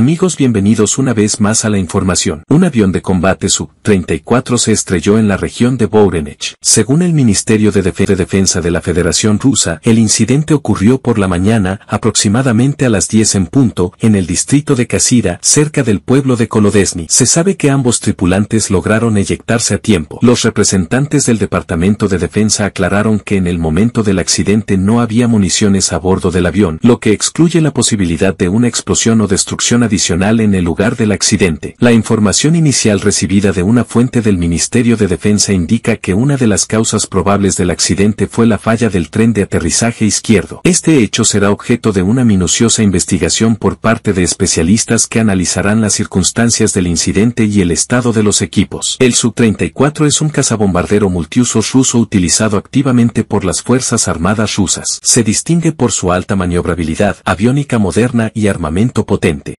Amigos bienvenidos una vez más a la información. Un avión de combate Su-34 se estrelló en la región de Voronezh. Según el Ministerio de, Defensa de la Federación Rusa, el incidente ocurrió por la mañana, aproximadamente a las 10 en punto, en el distrito de Kasira, cerca del pueblo de Kolodesny. Se sabe que ambos tripulantes lograron eyectarse a tiempo. Los representantes del Departamento de Defensa aclararon que en el momento del accidente no había municiones a bordo del avión, lo que excluye la posibilidad de una explosión o destrucción adicional en el lugar del accidente. La información inicial recibida de una fuente del Ministerio de Defensa indica que una de las causas probables del accidente fue la falla del tren de aterrizaje izquierdo. Este hecho será objeto de una minuciosa investigación por parte de especialistas que analizarán las circunstancias del incidente y el estado de los equipos. El Su-34 es un cazabombardero multiuso ruso utilizado activamente por las Fuerzas Armadas rusas. Se distingue por su alta maniobrabilidad, aviónica moderna y armamento potente.